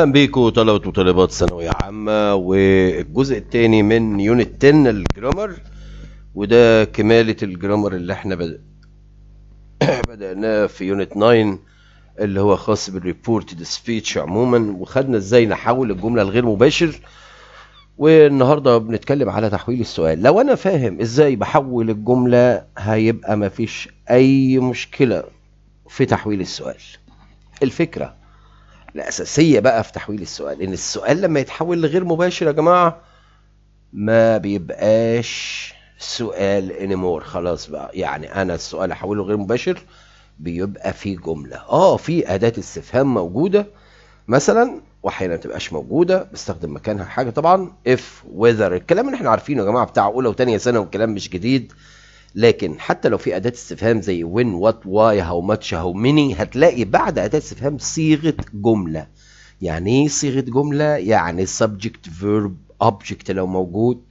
اهلا بيكم طلبه وطالبات ثانويه عامه والجزء الثاني من يونت 10 الجرامر وده كماله الجرامر اللي احنا بدأ بدأناه في يونت 9 اللي هو خاص بالريبورتد سبيتش عموما وخدنا ازاي نحول الجمله الغير مباشر والنهارده بنتكلم على تحويل السؤال لو انا فاهم ازاي بحول الجمله هيبقى مفيش اي مشكله في تحويل السؤال الفكره الأساسية بقى في تحويل السؤال إن السؤال لما يتحول لغير مباشر يا جماعة ما بيبقاش سؤال انيمور خلاص بقى يعني أنا السؤال أحوله غير مباشر بيبقى في جملة آه في أداة استفهام موجودة مثلا واحيانا ما تبقاش موجوده بستخدم مكانها حاجه طبعا اف وذر الكلام اللي احنا عارفينه يا جماعه بتاع اولى وثانيه سنه والكلام مش جديد لكن حتى لو في اداه استفهام زي وين وات واي هاو ماتش هاو ميني هتلاقي بعد اداه استفهام صيغه جمله يعني ايه صيغه جمله يعني سبجكت فيرب اوبجكت لو موجود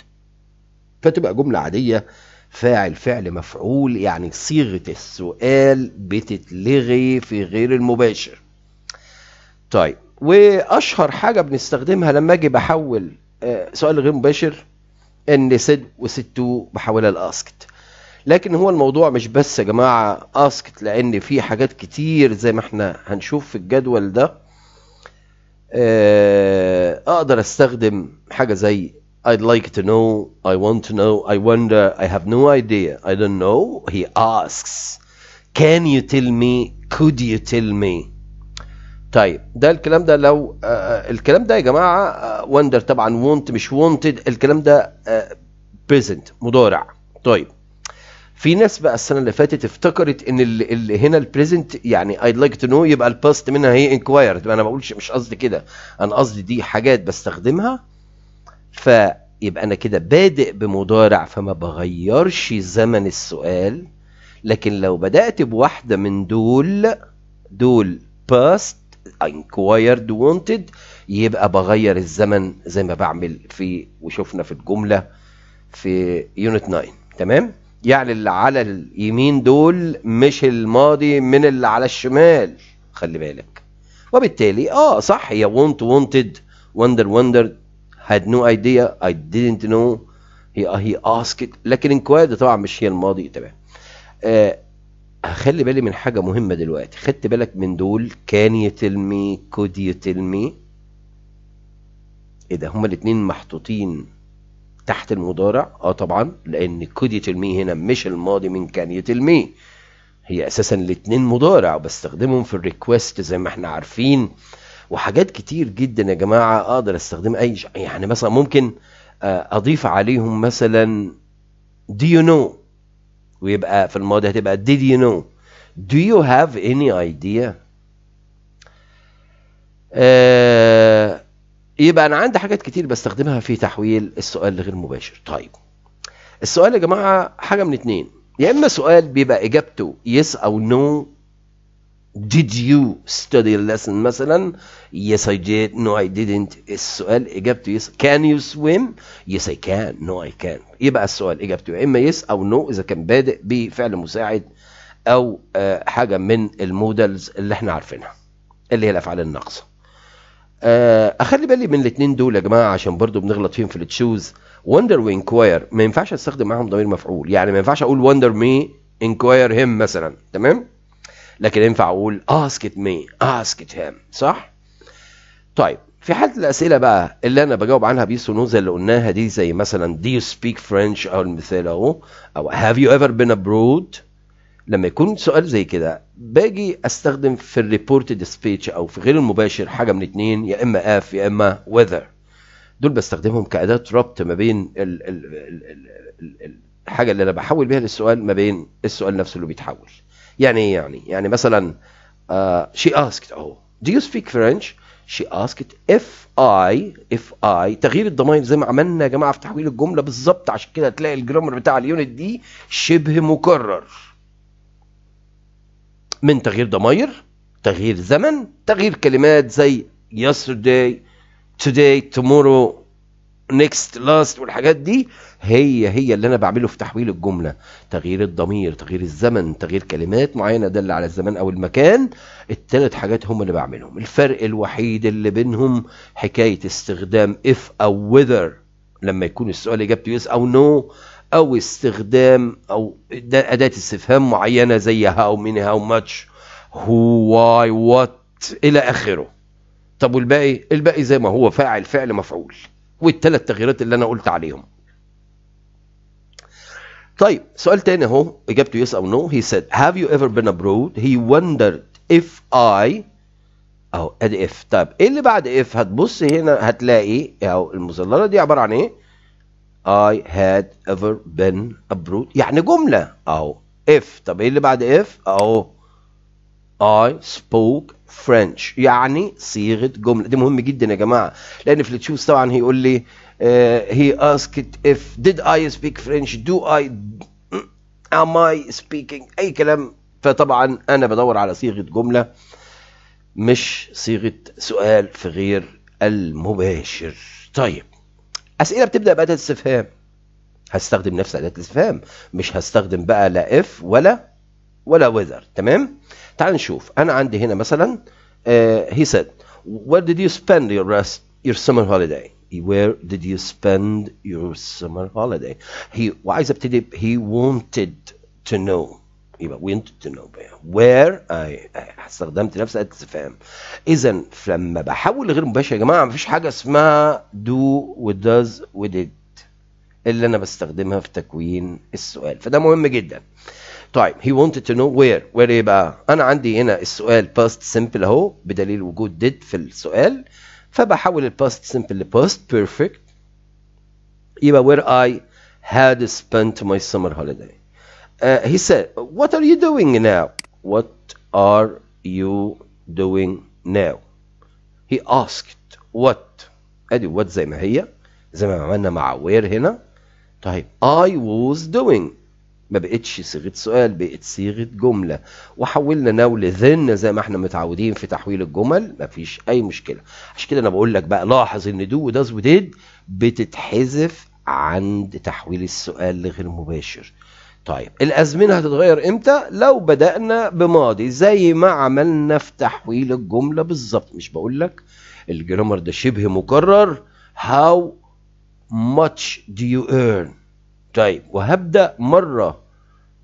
فتبقى جمله عاديه فاعل فعل مفعول يعني صيغه السؤال بتتلغي في غير المباشر طيب واشهر حاجه بنستخدمها لما اجي بحول آه، سؤال غير مباشر ان سد وستو بحولها لاسكت لكن هو الموضوع مش بس يا جماعه اسكت لان في حاجات كتير زي ما احنا هنشوف في الجدول ده آه، اقدر استخدم حاجه زي I'd like to know, I want to know, I wonder, I have no idea, I don't know. He asks, can you tell me, could you tell me? طيب ده الكلام ده لو آه, آه، الكلام ده يا جماعه آه wonder طبعا want مش wanted الكلام ده آه present مضارع طيب في ناس بقى السنه اللي فاتت افتكرت ان اللي هنا البريزنت يعني ايد لايك تو نو يبقى الباست منها هي انكوايرد انا ما بقولش مش قصدي كده انا قصدي دي حاجات بستخدمها فيبقى انا كده بادئ بمضارع فما بغيرش زمن السؤال لكن لو بدات بواحده من دول دول باست انكوايرد wanted يبقى بغير الزمن زي ما بعمل في وشفنا في الجمله في يونت 9 تمام يعني اللي على اليمين دول مش الماضي من اللي على الشمال خلي بالك وبالتالي اه صح هي ونت wanted وندر وندر had no idea I didn't know he, uh, he asked لكن inquired طبعا مش هي الماضي تمام آه خلي بالي من حاجة مهمة دلوقتي خدت بالك من دول كان tell me could you tell me ايه ده هما الاتنين محطوطين تحت المضارع اه طبعا لان could المي هنا مش الماضي من كان المي هي اساسا الاتنين مضارع بستخدمهم في الريكوست زي ما احنا عارفين وحاجات كتير جدا يا جماعه اقدر استخدم اي ش... يعني مثلا ممكن آه، اضيف عليهم مثلا do you know ويبقى في الماضي هتبقى did you know do you have any idea آه يبقى انا عندي حاجات كتير بستخدمها في تحويل السؤال لغير مباشر طيب السؤال يا جماعه حاجه من اتنين يا اما سؤال بيبقى اجابته يس او نو did you study the lesson مثلا yes I did no I didn't السؤال اجابته yes can you swim yes I can no I can يبقى السؤال اجابته يا اما yes او no اذا كان بادئ بفعل مساعد او آه، حاجه من المودلز اللي احنا عارفينها اللي هي الافعال الناقصه آه، اخلي بالي من الاثنين دول يا جماعه عشان برضو بنغلط فيهم في التشوز وندر وانكوير ما ينفعش استخدم معاهم ضمير مفعول يعني ما ينفعش اقول وندر مي انكوير هيم مثلا تمام لكن ينفع اقول اسكت مي اسكت هيم صح طيب في حالة الأسئلة بقى اللي أنا بجاوب عنها بيس ونوزة اللي قلناها دي زي مثلا do you speak French أو المثال أهو أو have you ever been abroad لما يكون سؤال زي كده باجي استخدم في الريبورتد سبيتش او في غير المباشر حاجه من اتنين يا اما اف يا اما وذر دول بستخدمهم كاداه ربط ما بين ال ال ال ال ال الحاجه اللي انا بحول بيها للسؤال ما بين السؤال نفسه اللي بيتحول يعني ايه يعني يعني مثلا uh, she asked اهو do you speak French she asked if I if I تغيير الضمائر زي ما عملنا يا جماعه في تحويل الجمله بالظبط عشان كده هتلاقي الجرامر بتاع اليونت دي شبه مكرر من تغيير ضماير تغيير زمن تغيير كلمات زي yesterday today tomorrow next last والحاجات دي هي هي اللي انا بعمله في تحويل الجمله تغيير الضمير تغيير الزمن تغيير كلمات معينه دل على الزمان او المكان الثلاث حاجات هم اللي بعملهم الفرق الوحيد اللي بينهم حكايه استخدام if او whether لما يكون السؤال اجابته yes او no او استخدام او اداه استفهام معينه زي هاو ميني هاو ماتش هو واي وات الى اخره طب والباقي الباقي زي ما هو فاعل فعل مفعول والثلاث تغييرات اللي انا قلت عليهم طيب سؤال تاني اهو اجابته يس او نو هي سيد هاف يو ايفر بين ابرود هي وندرد اف اي اهو ادي اف طيب ايه اللي بعد اف هتبص هنا هتلاقي اهو المظلله دي عباره عن ايه I had ever been abroad يعني جملة أهو if طب إيه اللي بعد if أهو I spoke French يعني صيغة جملة دي مهم جدا يا جماعة لأن في التشوز طبعا هيقول لي uh, he asked if did I speak French do I am I speaking أي كلام فطبعا أنا بدور على صيغة جملة مش صيغة سؤال في غير المباشر طيب اسئله بتبدا باداه استفهام هستخدم نفس اداه الاستفهام مش هستخدم بقى لا اف ولا ولا وذر تمام تعال نشوف انا عندي هنا مثلا هي آه، uh, said where did you spend your rest your summer holiday where did you spend your summer holiday he وعايز ابتدي he wanted to know يبقى went to nowhere where I استخدمت نفس الاستفهام إذا لما بحول لغير مباشر يا جماعة مفيش حاجة اسمها do و did اللي أنا بستخدمها في تكوين السؤال فده مهم جدا طيب he wanted to know where where ايه بقى انا عندي هنا السؤال past simple اهو بدليل وجود did في السؤال فبحول الباست simple لباست perfect يبقى where I had spent my summer holiday Uh, he said, What are you doing now? What are you doing now? He asked what ادي what زي ما هي زي ما عملنا مع where هنا طيب I was doing ما بقتش صيغه سؤال بقت صيغه جمله وحولنا ناو لذن زي ما احنا متعودين في تحويل الجمل ما فيش اي مشكله عشان كده انا بقول لك بقى لاحظ ان دو وداز وديد بتتحذف عند تحويل السؤال لغير مباشر طيب الأزمنة هتتغير إمتى؟ لو بدأنا بماضي زي ما عملنا في تحويل الجملة بالظبط مش بقول لك الجرامر ده شبه مكرر هاو ماتش دو يو ايرن طيب وهبدأ مرة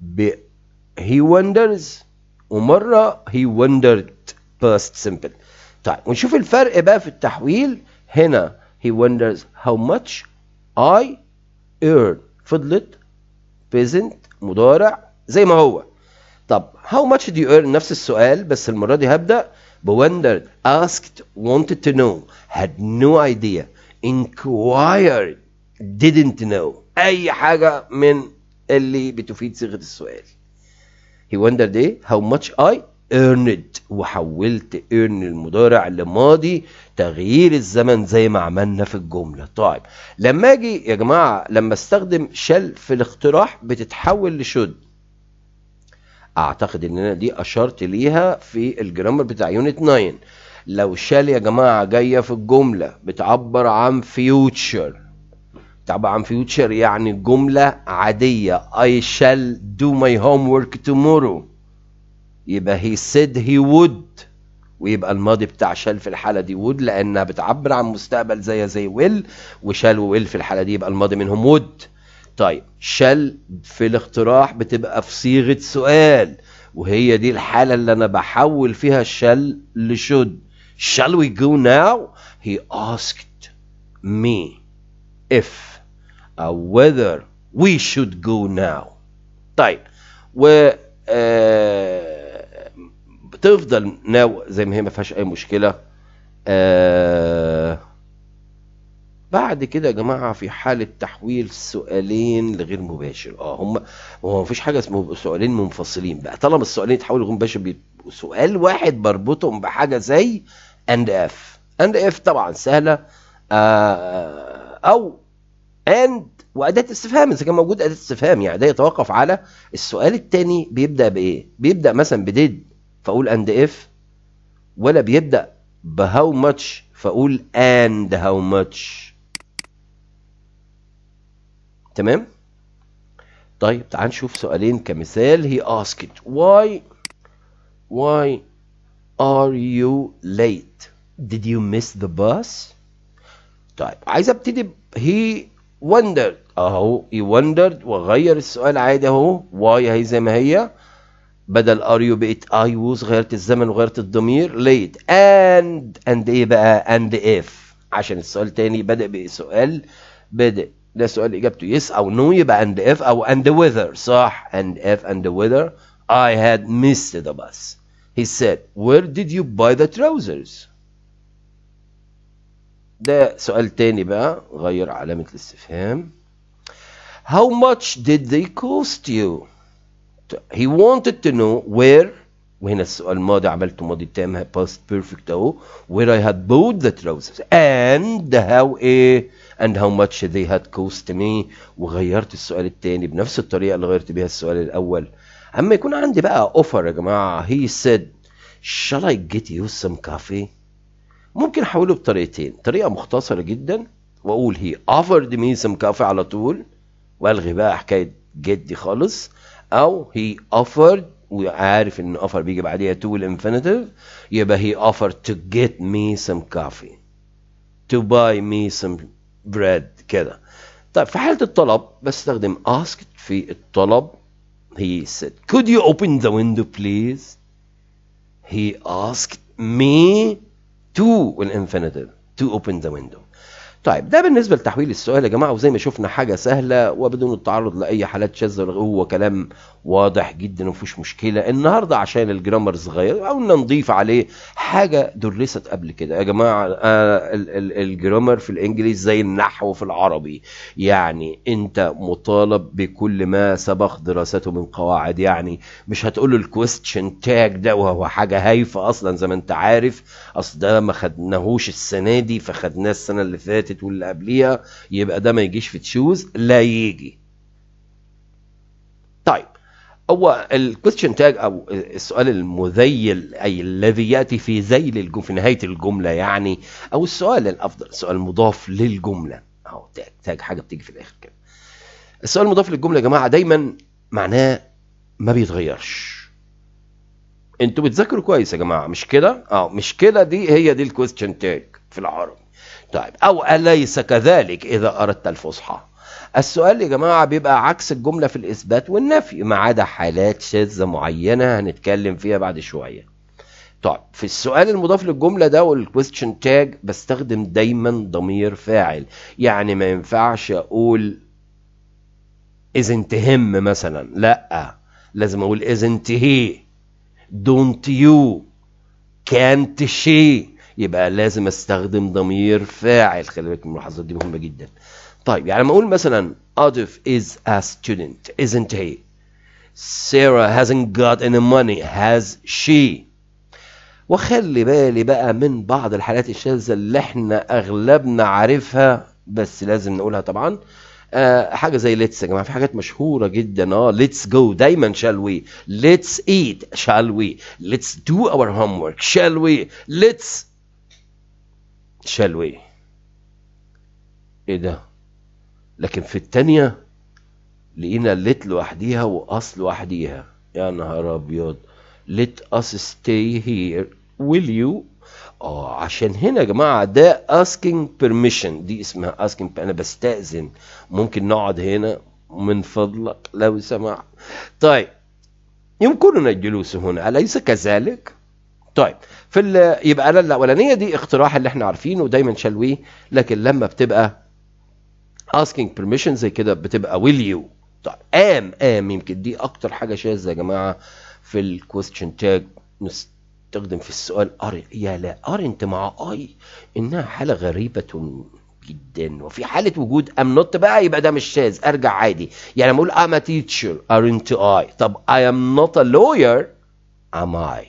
ب هي وندرز ومرة هي وندرد باست سمبل طيب ونشوف الفرق بقى في التحويل هنا هي وندرز هاو ماتش اي ايرن فضلت present مضارع زي ما هو طب how much do you earn نفس السؤال بس المرة دي هبدأ ب wondered asked wanted to know had no idea inquired didn't know أي حاجة من اللي بتفيد صيغة السؤال he wondered ايه how much I earned وحولت earn المضارع لماضي تغيير الزمن زي ما عملنا في الجملة طيب لما اجي يا جماعة لما استخدم shall في الاقتراح بتتحول لشد اعتقد ان انا دي اشرت ليها في الجرامر بتاع يونت 9 لو شال يا جماعه جايه في الجمله بتعبر عن فيوتشر بتعبر عن فيوتشر يعني جمله عاديه I shall do my homework tomorrow يبقى هي سيد هي وود ويبقى الماضي بتاع شال في الحاله دي وود لانها بتعبر عن مستقبل زي زي ويل وشال وويل في الحاله دي يبقى الماضي منهم وود طيب شال في الاقتراح بتبقى في صيغه سؤال وهي دي الحاله اللي انا بحول فيها شال لشود shall we go now he asked me if or uh, whether we should go now طيب و آه تفضل ناو زي ما هي ما فيهاش اي مشكله آه بعد كده يا جماعه في حاله تحويل سؤالين لغير مباشر اه هم هو مفيش حاجه اسمه سؤالين منفصلين بقى طالما السؤالين تحول لغير مباشر بيبقوا سؤال واحد بربطهم بحاجه زي اند اف اند اف طبعا سهله آه او اند واداه استفهام اذا كان موجود اداه استفهام يعني ده يتوقف على السؤال الثاني بيبدا بايه؟ بيبدا مثلا بديد فاقول اند اف ولا بيبدا بهاو ماتش فاقول اند هاو ماتش تمام طيب تعال نشوف سؤالين كمثال هي asked why why are you late did you miss the bus طيب عايز ابتدي هي wondered اهو he wondered وغير السؤال عادي اهو why هي زي ما هي بدل ار يو بقت اي ووز غيرت الزمن وغيرت الضمير ليت اند اند ايه بقى اند اف عشان السؤال تاني بدأ بسؤال بدأ ده سؤال اجابته يس او نو يبقى اند اف او اند وذر صح اند اف اند وذر I had missed the bus. He said, where did you buy the trousers? ده سؤال تاني بقى غير علامة الاستفهام. How much did they cost you? he wanted to know where وهنا السؤال الماضي عملته ماضي تام past perfect اهو where I had bought the trousers and how ايه and how much they had cost me وغيرت السؤال الثاني بنفس الطريقة اللي غيرت بيها السؤال الأول أما يكون عندي بقى اوفر يا جماعة he said shall I get you some coffee ممكن أحوله بطريقتين طريقة مختصرة جدا وأقول he offered me some coffee على طول وألغي بقى حكاية جدي خالص او he offered وعارف ان offer بيجي بعديها to الانفينيتيف يبقى He offered to get me some coffee to buy me some bread كده طيب في حالة الطلب بستخدم asked في الطلب he said could you open the window please he asked me to infinitive to open the window طيب ده بالنسبة لتحويل السؤال يا جماعة وزي ما شفنا حاجة سهلة وبدون التعرض لأي حالات شاذة هو كلام واضح جدا ومفيش مشكلة النهاردة عشان الجرامر صغير أو نضيف عليه حاجة درست قبل كده يا جماعة آه، الجرامر في الإنجليز زي النحو في العربي يعني أنت مطالب بكل ما سبق دراسته من قواعد يعني مش هتقول له الكويستشن تاج ده وهو حاجة هايفة أصلا زي ما أنت عارف أصل ده ما خدناهوش السنة دي فخدناه السنة اللي فاتت فاتت واللي قبليها يبقى ده ما يجيش في تشوز لا يجي طيب هو الكويستشن تاج او السؤال المذيل اي الذي ياتي في ذيل في نهايه الجمله يعني او السؤال الافضل سؤال مضاف للجمله اهو تاج تاج حاجه بتيجي في الاخر كده السؤال المضاف للجمله يا جماعه دايما معناه ما بيتغيرش انتوا بتذاكروا كويس يا جماعه مش كده اه مش كده دي هي دي الكويستشن تاج في العربي طيب أو أليس كذلك إذا أردت الفصحى السؤال يا جماعة بيبقى عكس الجملة في الإثبات والنفي ما عدا حالات شاذة معينة هنتكلم فيها بعد شوية طيب في السؤال المضاف للجملة ده والكويستشن تاج بستخدم دايما ضمير فاعل يعني ما ينفعش أقول isn't him مثلا لأ لازم أقول isn't he don't you can't she يبقى لازم استخدم ضمير فاعل خلي بالك الملاحظات دي مهمه جدا طيب يعني لما اقول مثلا اضيف is a student isn't he Sarah hasn't got any money has she وخلي بالي بقى من بعض الحالات الشاذة اللي احنا اغلبنا عارفها بس لازم نقولها طبعا آه حاجه زي ليتس يا جماعه في حاجات مشهوره جدا اه ليتس جو دايما شال وي ليتس ايت شال وي ليتس دو اور هوم ورك شال وي ليتس شال ايه ايه ده لكن في التانية لقينا ليت لوحديها وقص لوحديها يا نهار ابيض let us stay here will you اه عشان هنا يا جماعه ده asking permission دي اسمها asking انا بستأذن ممكن نقعد هنا من فضلك لو سمحت طيب يمكننا الجلوس هنا أليس كذلك؟ طيب في يبقى انا الاولانيه دي اقتراح اللي احنا عارفينه دايما شلويه لكن لما بتبقى asking permission زي كده بتبقى will you طيب ام ام يمكن دي اكتر حاجه شاذه يا جماعه في الكويستشن تاج نستخدم في السؤال ار يا لا ار انت مع اي انها حاله غريبه جدا وفي حاله وجود ام نوت بقى يبقى ده مش شاذ ارجع عادي يعني اقول ام تيتشر ارنت اي طب اي ام نوت ا لوير ام اي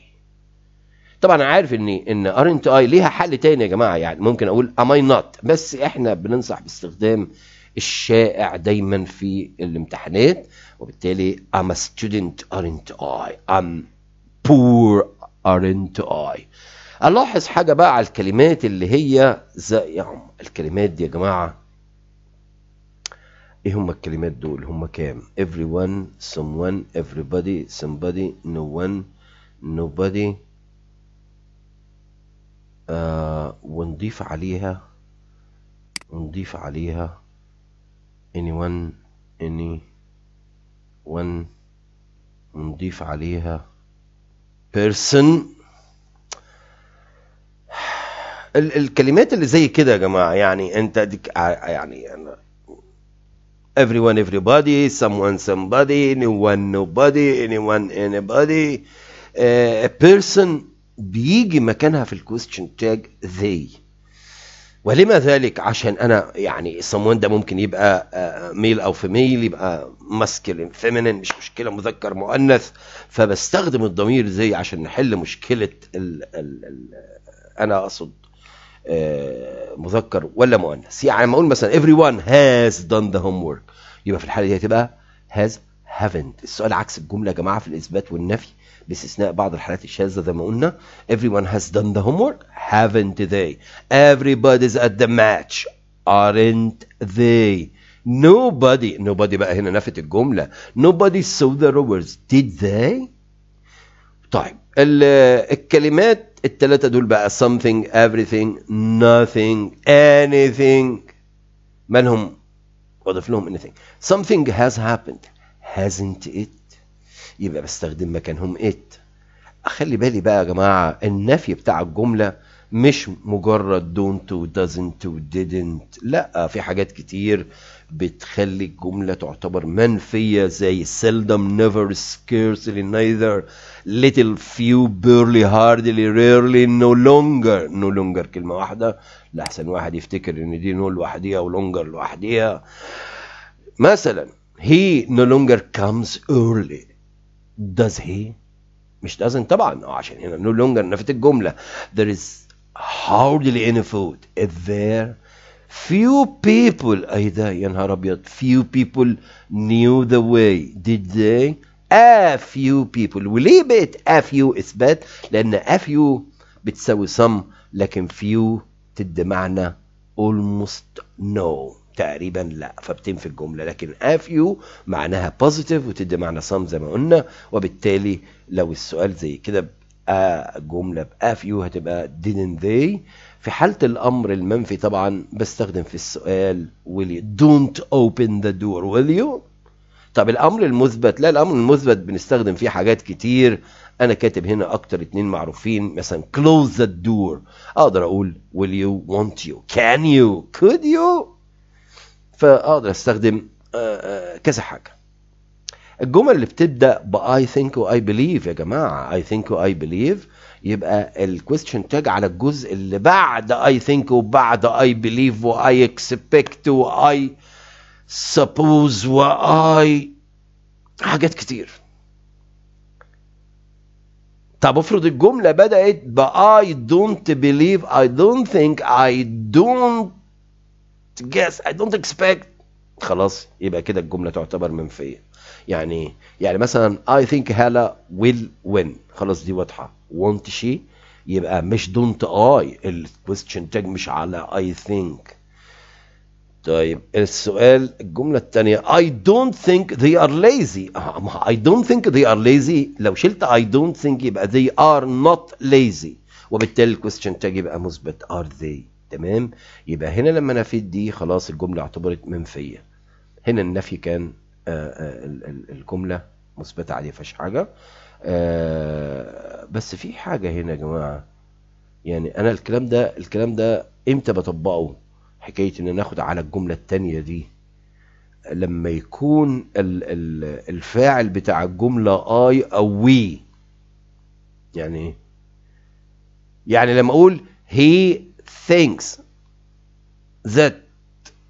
طبعا عارف ان ان ار ان اي ليها حل تاني يا جماعه يعني ممكن اقول ام اي نوت بس احنا بننصح باستخدام الشائع دايما في الامتحانات وبالتالي ستودنت ار ان اي ام بور ار ان اي ألاحظ حاجة بقى على الكلمات اللي هي زي الكلمات دي يا جماعة ايه هم الكلمات دول هم كام everyone someone everybody somebody no one nobody ونضيف عليها ونضيف عليها anyone any one ونضيف عليها person الكلمات اللي زي كده يا جماعه يعني انت ديك يعني انا everyone everybody someone somebody anyone nobody anyone anybody a person بيجي مكانها في الكويستشن تاج ذي ولما ذلك عشان انا يعني someone ده ممكن يبقى ميل آه، او فيميل يبقى ماسكلين فيمينين مش مشكله مذكر مؤنث فبستخدم الضمير زي عشان نحل مشكله الـ الـ الـ انا اقصد آه، مذكر ولا مؤنث يعني لما اقول مثلا everyone has done the homework يبقى في الحاله دي هتبقى has haven't السؤال عكس الجمله يا جماعه في الاثبات والنفي باستثناء بعض الحالات الشاذة زي ما قلنا everyone has done the homework haven't they everybody's at the match aren't they nobody nobody بقى هنا نفت الجملة nobody saw the rowers did they طيب الكلمات التلاتة دول بقى something everything nothing anything مالهم واضف لهم anything something has happened hasn't it يبقى بستخدم مكانهم ات اخلي بالي بقى يا جماعه النفي بتاع الجمله مش مجرد دونت ودازنت didn't لا في حاجات كتير بتخلي الجمله تعتبر منفيه زي seldom never scarcely neither little few barely hardly rarely no longer no longer كلمه واحده لاحسن واحد يفتكر ان دي نو لوحديها ولونجر لوحديها مثلا he no longer comes early does he مش doesn't طبعا عشان هنا no longer نفت الجملة there is hardly any food Is there few people ايه يا نهار ابيض few people knew the way did they a few people وليه بقت a few اثبات لان a few بتساوي some لكن few تدي معنى almost no تقريبا لا فبتنفي الجمله لكن افيو معناها بوزيتيف وتدي معنى صم زي ما قلنا وبالتالي لو السؤال زي كده بقى جمله يو هتبقى didn't they في حالة الأمر المنفي طبعا بستخدم في السؤال will you don't open the door will you طب الأمر المثبت لا الأمر المثبت بنستخدم فيه حاجات كتير أنا كاتب هنا أكتر اتنين معروفين مثلا close the door أقدر أقول will you want you can you could you فاقدر استخدم آه، آه، كذا حاجه الجمل اللي بتبدا باي ثينك واي بليف يا جماعه اي ثينك واي بليف يبقى الكويستشن تاج على الجزء اللي بعد اي ثينك وبعد اي بليف واي اكسبكت واي سبوز واي حاجات كتير طب افرض الجمله بدات باي دونت بليف اي دونت ثينك اي دونت guess I don't expect خلاص يبقى كده الجملة تعتبر منفية يعني ايه يعني مثلا I think هالة will win خلاص دي واضحة won't she يبقى مش don't I الكويستشن تاج مش على I think طيب السؤال الجملة الثانية I don't think they are lazy I don't think they are lazy لو شلت I don't think يبقى they are not lazy وبالتالي الكويستشن تاج يبقى مثبت are they تمام يبقى هنا لما نفيت دي خلاص الجملة اعتبرت منفية هنا النفي كان آه، آه، الجملة مثبتة عليه فش حاجة آه، بس في حاجة هنا يا جماعة يعني أنا الكلام ده الكلام ده إمتى بطبقه حكاية إن ناخد على الجملة التانية دي لما يكون الفاعل بتاع الجملة اي او وي يعني إيه؟ يعني لما اقول هي thinks that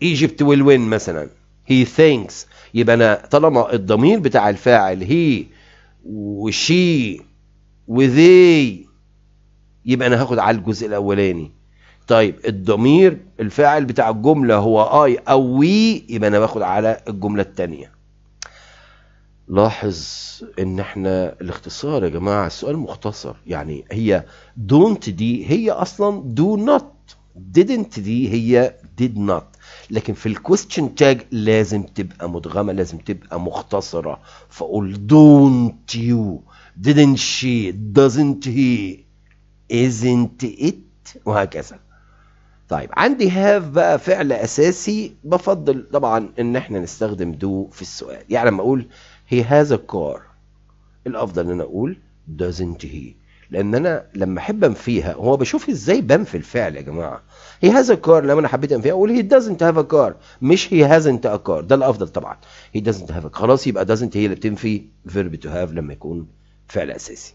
Egypt will win مثلا he thinks يبقى انا طالما الضمير بتاع الفاعل he وشي وذي يبقى انا هاخد على الجزء الاولاني طيب الضمير الفاعل بتاع الجمله هو اي او وي يبقى انا باخد على الجمله الثانيه لاحظ ان احنا الاختصار يا جماعه السؤال مختصر يعني هي دونت دي هي اصلا دو نوت didn't دي هي did not لكن في الكويستشن تاج لازم تبقى مدغمه لازم تبقى مختصره فاقول دونت يو didn't she doesn't he isn't it وهكذا طيب عندي هاف بقى فعل اساسي بفضل طبعا ان احنا نستخدم دو في السؤال يعني لما اقول he has a car الافضل ان انا اقول doesn't he لان انا لما احب انفيها هو بشوف ازاي بنفي الفعل يا جماعه هي has a car لما انا حبيت انفيها اقول هي doesn't هاف ا كار مش هي هازنت ا كار ده الافضل طبعا هي a هاف خلاص يبقى doesn't هي اللي بتنفي فيرب تو هاف لما يكون فعل اساسي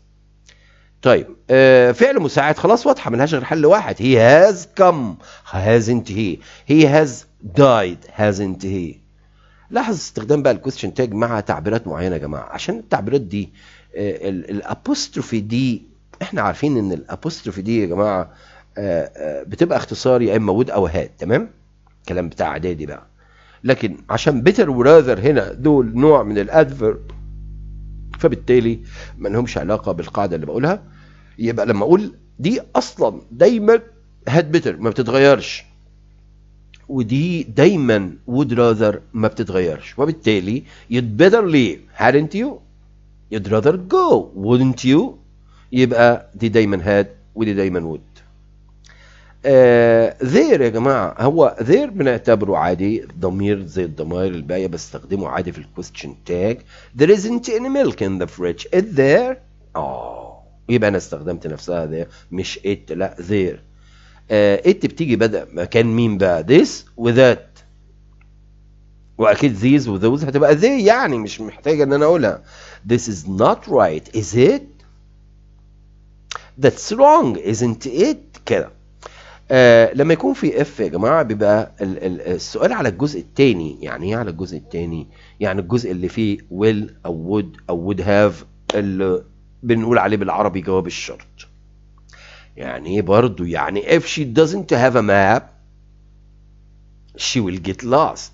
طيب آه فعل مساعد خلاص واضحه ملهاش غير حل واحد هي هاز كم هازنت هي هي هاز دايد هازنت هي لاحظ استخدام بقى الكويستشن تاج مع تعبيرات معينه يا جماعه عشان التعبيرات دي آه، الابوستروفي دي احنا عارفين ان الابوستروفي دي يا جماعه آه، آه، بتبقى اختصار يا اما ود او هاد تمام كلام بتاع اعدادي بقى لكن عشان بيتر وراذر هنا دول نوع من الادفيرب فبالتالي ما لهمش علاقه بالقاعده اللي بقولها يبقى لما اقول دي اصلا دايما هاد بيتر ما بتتغيرش ودي دايما would rather ما بتتغيرش وبالتالي you'd better leave hadn't you you'd rather go wouldn't you يبقى دي دايما had ودي دايما would آه there يا جماعة هو there بنعتبره عادي ضمير زي الضمائر الباقية بستخدمه عادي في الكويستشن تاج there isn't any milk in the fridge is there اه يبقى انا استخدمت نفسها there مش it لا there آه، ات بتيجي بدأ مكان مين بقى ذيس وذات واكيد ذيز وذوز هتبقى ذي يعني مش محتاجه ان انا اقولها ذيس از نوت رايت از ات ذاتس رونج ازنت ات كده آه لما يكون في اف يا جماعه بيبقى ال ال السؤال على الجزء الثاني يعني ايه على الجزء الثاني يعني الجزء اللي فيه ويل او وود او وود هاف اللي بنقول عليه بالعربي جواب الشرط يعني ايه برضه يعني if she doesn't have a map she will get lost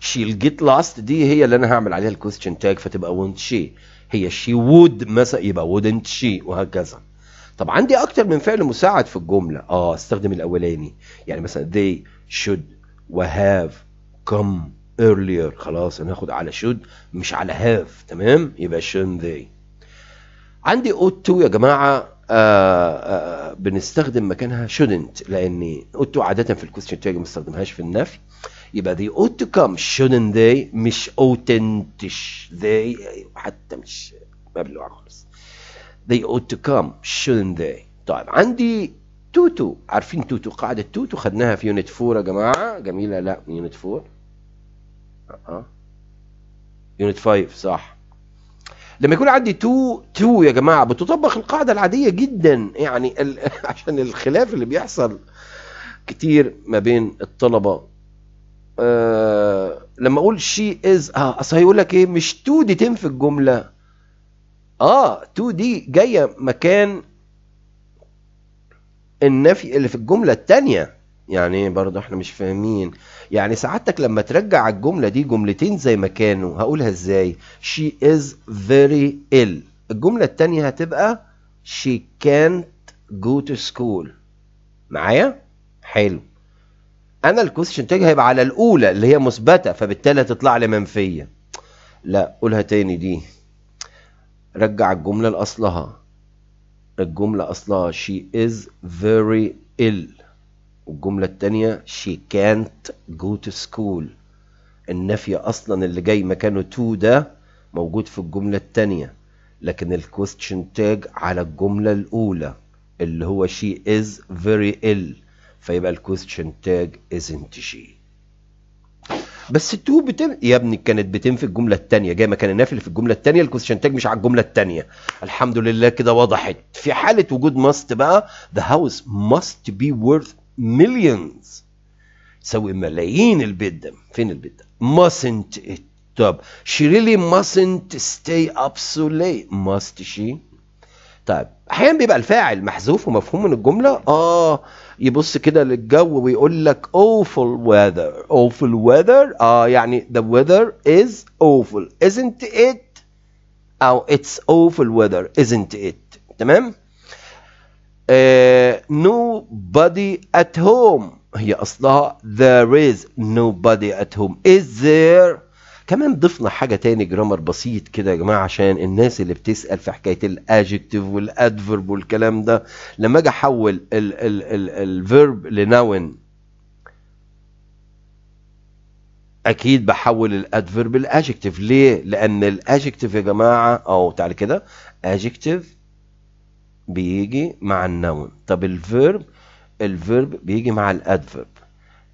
she'll get lost دي هي اللي انا هعمل عليها الكويستشن تاج فتبقى won't she هي she would مثلا يبقى wouldn't she وهكذا طب عندي اكتر من فعل مساعد في الجمله اه استخدم الاولاني يعني مثلا they should و have come earlier خلاص انا هاخد على should مش على have تمام يبقى shouldn't they عندي ought to يا جماعه آه، آه، آه، بنستخدم مكانها shouldn't لان ought to عاده في الكويستشن تاج ما بنستخدمهاش في النفي يبقى دي ought to come shouldn't they مش oughtn't they حتى مش مبلوع خالص they ought to come shouldn't they طيب عندي توتو عارفين توتو قاعدة توتو خدناها في يونت 4 يا جماعة جميلة لا يونت 4 اه يونت 5 صح لما يكون عندي تو تو يا جماعة بتطبق القاعدة العادية جدا يعني ال... عشان الخلاف اللي بيحصل كتير ما بين الطلبة آه... لما اقول شي از اه اصل هيقول لك ايه مش تو دي تم في الجملة اه تو دي جاية مكان النفي اللي في الجملة الثانيه يعني ايه برضه احنا مش فاهمين يعني سعادتك لما ترجع الجملة دي جملتين زي ما كانوا هقولها ازاي she is very ill الجملة التانية هتبقى she can't go to school معايا حلو انا الكويشن تاج هيبقى على الاولى اللي هي مثبته فبالتالي هتطلع لي منفيه لا قولها تاني دي رجع الجمله لاصلها الجمله اصلها she is very ill والجملة التانية she can't go to school النفي أصلا اللي جاي مكانه to ده موجود في الجملة التانية لكن question تاج على الجملة الأولى اللي هو she is very ill فيبقى question تاج isn't she بس تو بتم يا ابني كانت بتنفي الجمله التانية جاي مكان النفي اللي في الجمله ال question تاج مش على الجمله التانية الحمد لله كده وضحت في حاله وجود ماست بقى the house must be worth millions تسوي ملايين البيت ده فين البيت ده mustn't it up she really mustn't stay up so late must she طيب احيانا بيبقى الفاعل محذوف ومفهوم من الجمله اه يبص كده للجو ويقول لك awful weather awful weather اه يعني the weather is awful isn't it او it's awful weather isn't it تمام nobody at home هي أصلها there is nobody at home is there كمان ضفنا حاجة تاني جرامر بسيط كده يا جماعة عشان الناس اللي بتسأل في حكاية الادجكتيف والادفرب والكلام ده لما اجي احول الفيرب لنون اكيد بحول الادفرب لادجكتيف ليه؟ لان الادجكتيف يا جماعة اهو تعالى كده adjective بيجي مع النون طب الفيرب الفيرب بيجي مع الادفيرب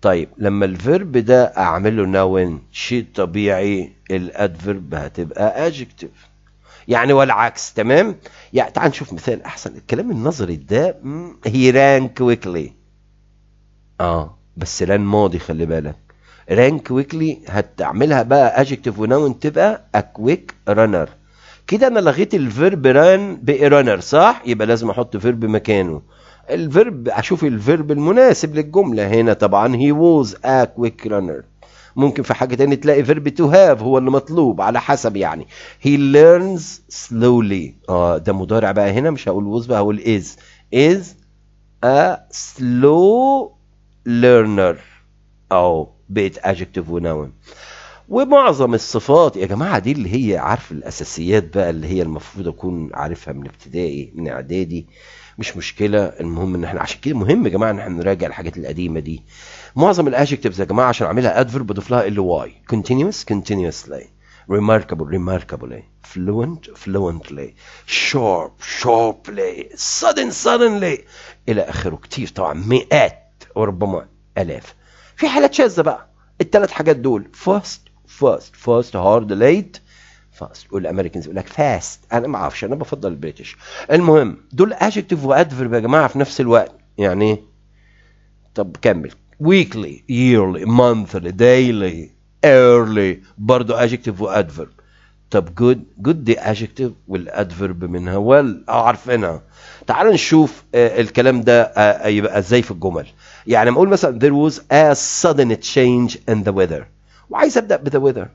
طيب لما الفيرب ده اعمله نون شيء طبيعي الادفيرب هتبقى ادجكتيف يعني والعكس تمام يعني تعال نشوف مثال احسن الكلام النظري ده هي ران كويكلي اه بس ران ماضي خلي بالك ران كويكلي هتعملها بقى ادجكتيف ونون تبقى ا كويك رانر كده انا لغيت الفيرب ران بإيرانر صح يبقى لازم احط فيرب مكانه الفيرب اشوف الفيرب المناسب للجمله هنا طبعا هي ووز ا كويك رانر ممكن في حاجه تانية تلاقي فيرب تو هاف هو اللي مطلوب على حسب يعني هي ليرنز سلولي اه ده مضارع بقى هنا مش هقول ووز بقى هقول از از ا سلو ليرنر او بيت ادجكتيف ونون ومعظم الصفات يا جماعه دي اللي هي عارف الاساسيات بقى اللي هي المفروض اكون عارفها من ابتدائي من اعدادي مش مشكله المهم ان احنا عشان كده مهم يا جماعه ان احنا نراجع الحاجات القديمه دي معظم الادجكتيفز يا جماعه عشان اعملها ادفيرب بضيف لها ال واي كونتينوس كونتينوسلي ريماركابل remarkably فلوينت فلوينتلي شارب شاربلي سادن سادنلي الى اخره كتير طبعا مئات وربما الاف في حالات شاذه بقى الثلاث حاجات دول فاست فاست فاست هارد ليت فاست والامريكانز يقول لك فاست انا ما اعرفش انا بفضل البريتش المهم دول ادجكتيف وادفرب يا جماعه في نفس الوقت يعني طب كمل ويكلي ييرلي مانثلي دايلي ايرلي برضه ادجكتيف وادفرب طب جود جود دي ادجكتيف والادفرب منها وال عارفينها تعال نشوف آه، الكلام ده آه، يبقى ازاي في الجمل يعني ما اقول مثلا there was a sudden change in the weather وعايز ابدا بذا آه، ويذر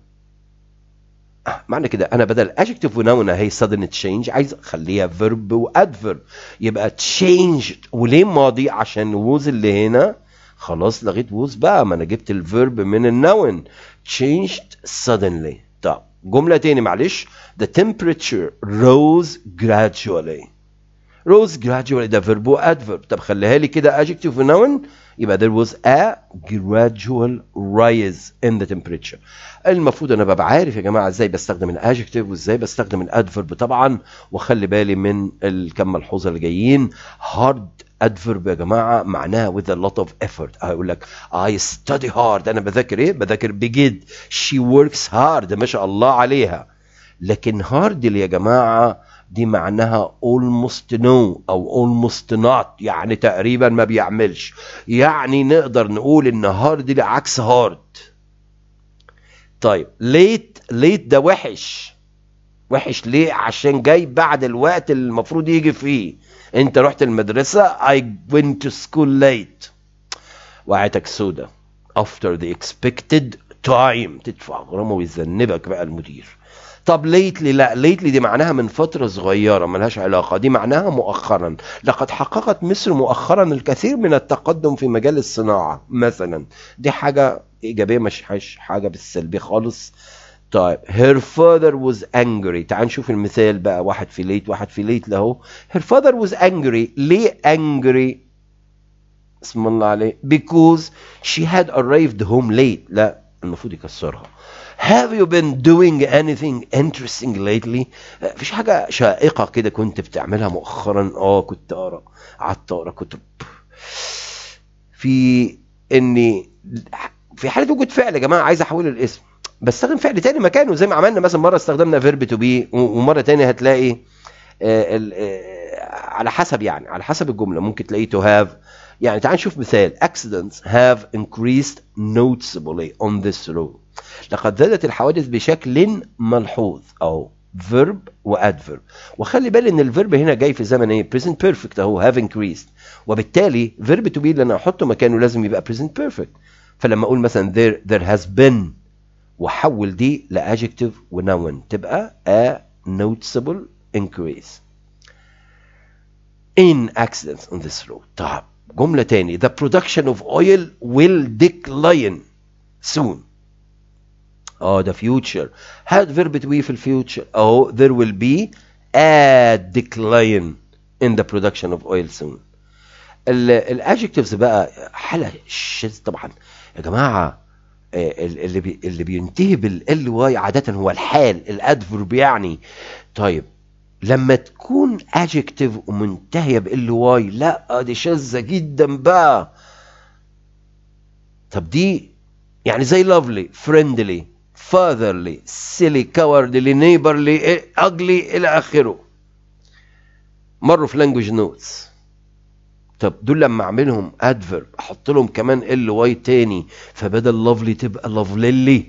معنى كده انا بدل adjective ونون هي sudden change عايز اخليها verb و adverb يبقى changed وليه ماضي عشان was اللي هنا خلاص لغيت was بقى ما انا جبت الفيرب من النون changed suddenly طب جملة تاني معلش the temperature rose gradually rose gradually ده verb و adverb طب خليها لي كده adjective ونون يبقى there was a gradual rise in the temperature المفروض انا ببقى عارف يا جماعه ازاي بستخدم الادجكتيف وازاي بستخدم الادفرب طبعا واخلي بالي من الكم ملحوظه اللي جايين هارد ادفرب يا جماعه معناها with a lot of effort هقول لك I study hard انا بذاكر ايه بذاكر بجد she works hard ما شاء الله عليها لكن هارد يا جماعه دي معناها almost no او almost not يعني تقريبا ما بيعملش يعني نقدر نقول ان هارد العكس هارد طيب ليت ليت ده وحش وحش ليه عشان جاي بعد الوقت اللي المفروض يجي فيه انت رحت المدرسة I went to school late وقعتك سودة after the expected time تدفع غرامة ويذنبك بقى المدير طب ليتلي لا ليتلي دي معناها من فترة صغيرة ملهاش علاقة دي معناها مؤخرا لقد حققت مصر مؤخرا الكثير من التقدم في مجال الصناعة مثلا دي حاجة إيجابية مش حاجة بالسلبي خالص طيب her father was angry تعال نشوف المثال بقى واحد في ليت واحد في ليت له her father was angry ليه angry اسم الله عليه because she had arrived home late لا المفروض يكسرها Have you been doing anything interesting lately? فيش حاجة شائقة كده كنت بتعملها مؤخرا اه كنت اقرا قعدت اقرا كتب في اني في حالة وجود فعل يا جماعة عايز احول الاسم بستخدم فعل تاني مكانه زي ما عملنا مثلا مرة استخدمنا فيرب تو بي ومرة تانية هتلاقي آه، آه، على حسب يعني على حسب الجملة ممكن تلاقيه تو هاف يعني تعال نشوف مثال accidents have increased noticeably on this road لقد زادت الحوادث بشكل ملحوظ أو فيرب وادفيرب وخلي بالي ان الفيرب هنا جاي في زمن ايه بريزنت بيرفكت اهو هاف increased وبالتالي فيرب تو بي اللي انا احطه مكانه لازم يبقى بريزنت بيرفكت فلما اقول مثلا there there has been واحول دي لادجكتيف ونون تبقى a noticeable increase in accidents on this road طب جمله تاني the production of oil will decline soon اه oh, ده future هات فيرب تو بي في الفيوتشر اهو there will be a decline in the production of oil soon الادجكتيفز بقى حاله شذ طبعا يا جماعه آه، اللي بي اللي بينتهي بالال واي عاده هو الحال الادفرب يعني طيب لما تكون ادجكتيف ومنتهيه بال واي لا آه، دي شاذه جدا بقى طب دي يعني زي لافلي فريندلي فاذرلي سيلي cowardly نيبرلي اجلي e, إلى آخره مروا في لانجوج نوتس طب دول لما اعملهم ادفرب احط لهم كمان ال واي تاني فبدل لافلي تبقى لافليلي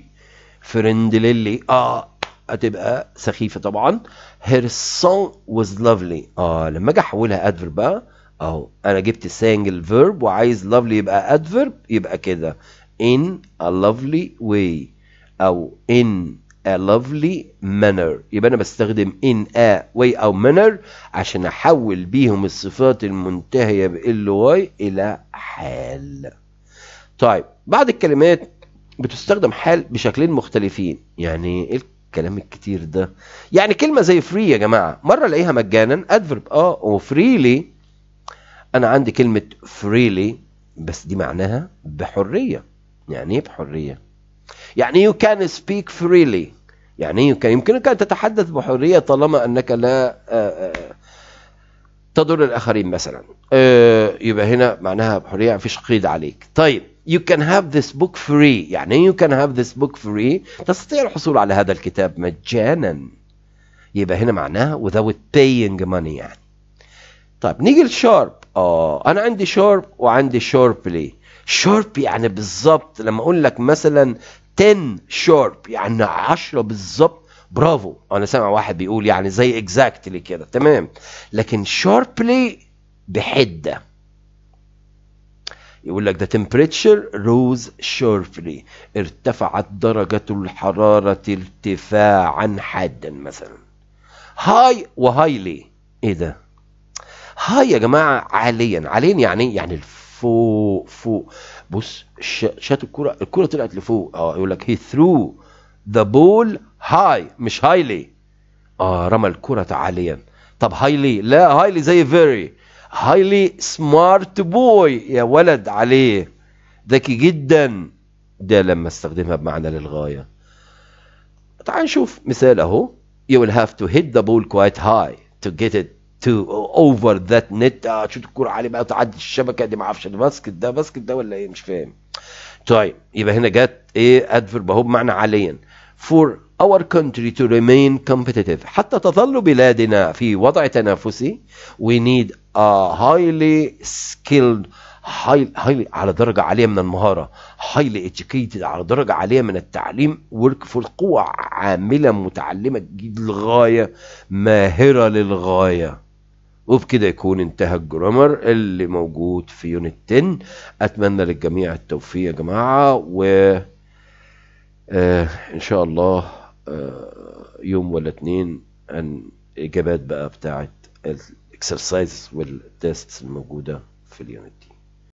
فريندليلي اه هتبقى سخيفه طبعا هير سون واز لافلي اه لما اجي احولها ادفرب بقى اهو انا جبت سانجل فيرب وعايز لافلي يبقى ادفرب يبقى كده ان ا لافلي واي أو in a lovely manner يبقى أنا بستخدم in a way أو manner عشان أحول بيهم الصفات المنتهية ال واي إلى حال طيب بعض الكلمات بتستخدم حال بشكلين مختلفين يعني ايه الكلام الكتير ده يعني كلمة زي فري يا جماعة مرة الاقيها مجانا ادفرب اه وفريلي انا عندي كلمة فريلي بس دي معناها بحرية يعني ايه بحرية يعني you can speak freely يعني يمكن يمكنك أن تتحدث بحرية طالما أنك لا آه، آه، تضر الآخرين مثلا آه، يبقى هنا معناها بحرية ما فيش قيد عليك طيب you can have this book free يعني you can have this book free تستطيع الحصول على هذا الكتاب مجانا يبقى هنا معناها without paying money يعني طيب نيجي لشارب اه انا عندي شارب وعندي شاربلي شارب يعني بالظبط لما اقول لك مثلا 10 شارب يعني 10 بالظبط برافو انا سامع واحد بيقول يعني زي اكزاكتلي كده تمام لكن شاربلي بحده يقول لك ده temperature rose sharply ارتفعت درجة الحرارة ارتفاعا حادا مثلا هاي وهايلي ايه ده هاي يا جماعة عاليا عاليا يعني يعني الف فوق فوق بص شات الكرة الكرة طلعت لفوق اه يقول لك هي ثرو ذا بول هاي مش هايلي اه رمى الكرة عاليا طب هايلي لا هايلي زي فيري هايلي سمارت بوي يا ولد عليه ذكي جدا ده لما استخدمها بمعنى للغاية تعال نشوف مثال اهو you will have to hit the ball quite high to get it تو اوفر ذات نت اه الكوره عالي بقى تعدي الشبكه دي ما اعرفش ده باسكت ده باسكت ده ولا ايه مش فاهم طيب يبقى هنا جت ايه ادفرب اهو بمعنى حاليا فور our country to remain competitive حتى تظل بلادنا في وضع تنافسي وي نيد ا هايلي سكيلد هايلي على درجة عالية من المهارة هايلي educated على درجة عالية من التعليم ورك فور قوة عاملة متعلمة للغاية ماهرة للغاية وبكده يكون انتهى الجرامر اللي موجود في يونت 10 اتمنى للجميع التوفيق يا جماعه و آه ان شاء الله آه يوم ولا اتنين ان اجابات بقى بتاعه الاكسرسايز والتيست الموجوده في اليونت دي